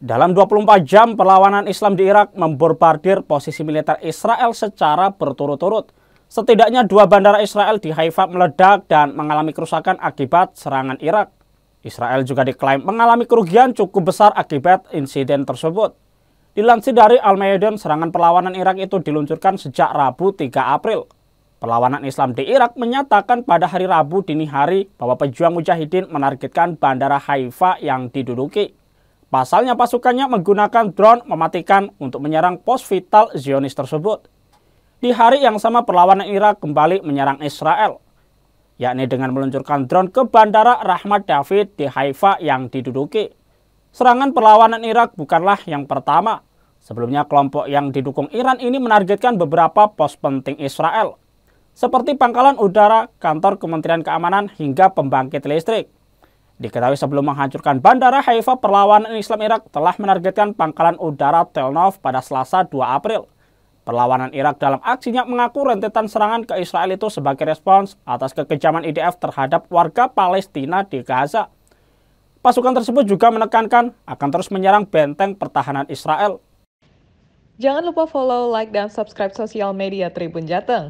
Dalam 24 jam, perlawanan Islam di Irak memborbardir posisi militer Israel secara berturut-turut. Setidaknya dua bandara Israel di Haifa meledak dan mengalami kerusakan akibat serangan Irak. Israel juga diklaim mengalami kerugian cukup besar akibat insiden tersebut. Dilansir dari Al-Mayadun, serangan perlawanan Irak itu diluncurkan sejak Rabu 3 April. Perlawanan Islam di Irak menyatakan pada hari Rabu dini hari bahwa pejuang mujahidin menargetkan bandara Haifa yang diduduki. Pasalnya pasukannya menggunakan drone mematikan untuk menyerang pos vital Zionis tersebut. Di hari yang sama perlawanan Irak kembali menyerang Israel, yakni dengan meluncurkan drone ke Bandara Rahmat David di Haifa yang diduduki. Serangan perlawanan Irak bukanlah yang pertama. Sebelumnya kelompok yang didukung Iran ini menargetkan beberapa pos penting Israel, seperti pangkalan udara, kantor Kementerian Keamanan, hingga pembangkit listrik. Diketahui sebelum menghancurkan bandara Haifa, perlawanan Islam Irak telah menargetkan pangkalan udara Tel Nof pada Selasa 2 April. Perlawanan Irak dalam aksinya mengaku rentetan serangan ke Israel itu sebagai respons atas kekejaman IDF terhadap warga Palestina di Gaza. Pasukan tersebut juga menekankan akan terus menyerang benteng pertahanan Israel. Jangan lupa follow, like, dan subscribe sosial media Tribun Jateng.